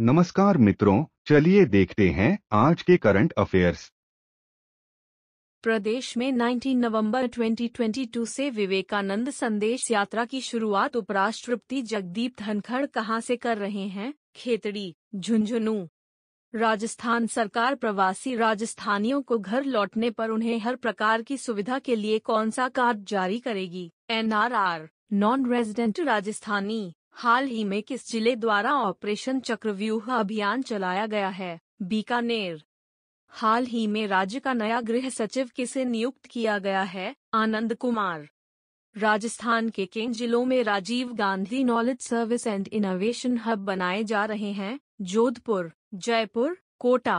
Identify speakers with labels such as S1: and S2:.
S1: नमस्कार मित्रों चलिए देखते हैं आज के करंट अफेयर्स
S2: प्रदेश में 19 नवंबर 2022 से विवेकानंद संदेश यात्रा की शुरुआत उपराष्ट्रपति जगदीप धनखड़ कहां से कर रहे हैं खेतड़ी झुंझुनू राजस्थान सरकार प्रवासी राजस्थानियों को घर लौटने पर उन्हें हर प्रकार की सुविधा के लिए कौन सा कार्ड जारी करेगी एनआरआर नॉन रेजिडेंट राजस्थानी हाल ही में किस जिले द्वारा ऑपरेशन चक्रव्यूह अभियान चलाया गया है बीकानेर हाल ही में राज्य का नया गृह सचिव किसे नियुक्त किया गया है आनंद कुमार राजस्थान के किन जिलों में Rajiv Gandhi knowledge service and innovation hub बनाए जा रहे हैं जोधपुर जयपुर कोटा